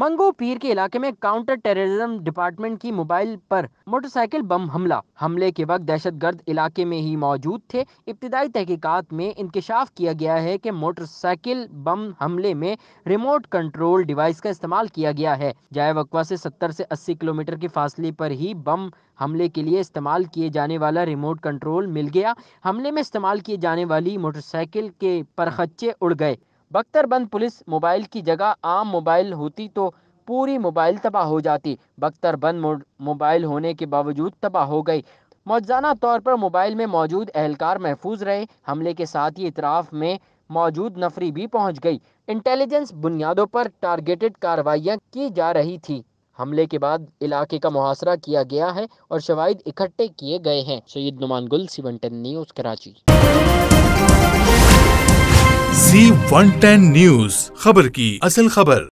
मंगो पीर के इलाके में काउंटर टेररिज्म डिपार्टमेंट की मोबाइल पर मोटरसाइकिल बम हमला हमले के वक्त दहशतगर्द इलाके में ही मौजूद थे इब्तदाई तहकीकात में इंकशाफ किया गया है कि मोटरसाइकिल बम हमले में रिमोट कंट्रोल डिवाइस का इस्तेमाल किया गया है जाय वकवा से सत्तर से अस्सी किलोमीटर के फासले पर ही बम हमले के लिए इस्तेमाल किए जाने वाला रिमोट कंट्रोल मिल गया हमले में इस्तेमाल किए जाने वाली मोटरसाइकिल के परखच्चे उड़ गए बख्तरबंद पुलिस मोबाइल की जगह आम मोबाइल होती तो पूरी मोबाइल तबाह हो जाती बख्तरबंद मोबाइल होने के बावजूद तबाह हो गई मौजाना तौर पर मोबाइल में मौजूद एहलकार महफूज रहे हमले के साथ ही इतराफ़ में मौजूद नफरी भी पहुंच गई इंटेलिजेंस बुनियादों पर टारगेटेड कार्रवाइयाँ की जा रही थी हमले के बाद इलाके का मुहासरा किया गया है और शवाद इकट्ठे किए गए हैं सैयद नुमान गुल सिवन news Karachi G one ten news खबर की असल खबर